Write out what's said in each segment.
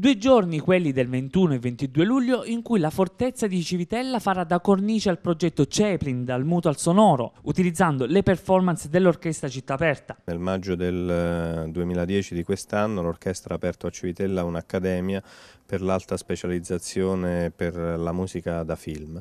Due giorni quelli del 21 e 22 luglio in cui la fortezza di Civitella farà da cornice al progetto Chaplin dal muto al sonoro, utilizzando le performance dell'Orchestra Città Aperta. Nel maggio del 2010 eh, di quest'anno l'orchestra ha aperto a Civitella un'accademia per l'alta specializzazione per la musica da film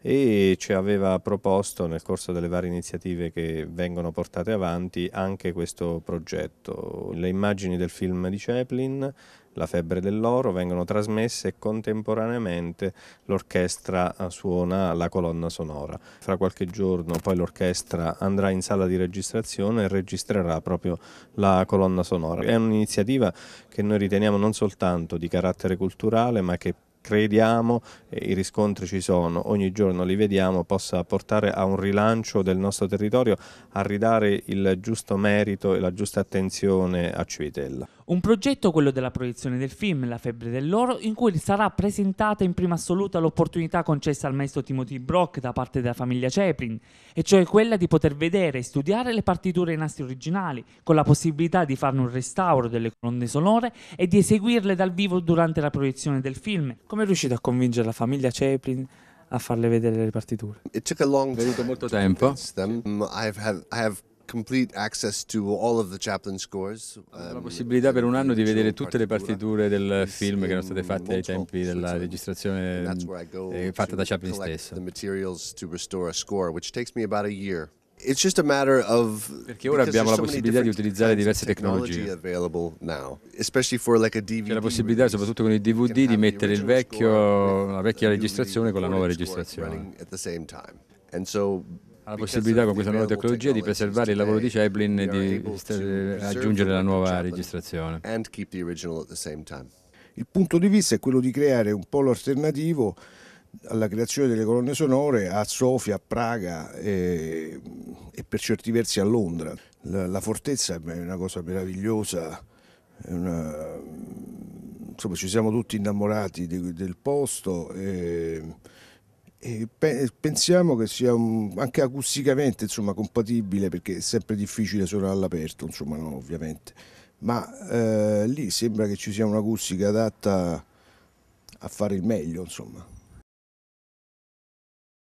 e ci aveva proposto nel corso delle varie iniziative che vengono portate avanti anche questo progetto. Le immagini del film di Chaplin la febbre dell'oro vengono trasmesse e contemporaneamente l'orchestra eh, suona la colonna sonora. Fra qualche giorno poi l'orchestra andrà in sala di registrazione e registrerà proprio la colonna sonora. È un'iniziativa che noi riteniamo non soltanto di carattere culturale ma che crediamo, i riscontri ci sono, ogni giorno li vediamo, possa portare a un rilancio del nostro territorio, a ridare il giusto merito e la giusta attenzione a Civitella. Un progetto, quello della proiezione del film La febbre dell'oro, in cui sarà presentata in prima assoluta l'opportunità concessa al maestro Timothy Brock da parte della famiglia Chaplin, e cioè quella di poter vedere e studiare le partiture in asti originali, con la possibilità di farne un restauro delle colonne sonore e di eseguirle dal vivo durante la proiezione del film, come come riuscite a convincere la famiglia Chaplin a farle vedere le partiture? È voluto molto tempo. Ho avuto um, I have complete access to all Chaplin scores. Um, la possibilità per un anno di vedere tutte le partiture del film che erano state um, fatte ai tempi della registrazione mm, eh, fatta da Chaplin stesso. Perché ora abbiamo la possibilità di utilizzare diverse tecnologie. C'è la possibilità, soprattutto con il DVD, di mettere vecchio, la vecchia registrazione con la nuova registrazione. Ha la possibilità con questa nuova tecnologia di preservare il lavoro di Chaplin e di aggiungere la nuova registrazione. Il punto di vista è quello di creare un polo alternativo alla creazione delle colonne sonore a Sofia, a Praga, eh, e per certi versi a Londra. La, la fortezza è una cosa meravigliosa, una, insomma ci siamo tutti innamorati di, del posto e, e pe, pensiamo che sia un, anche acusticamente insomma, compatibile perché è sempre difficile suonare all'aperto, insomma, no, ovviamente, ma eh, lì sembra che ci sia un'acustica adatta a fare il meglio. Insomma.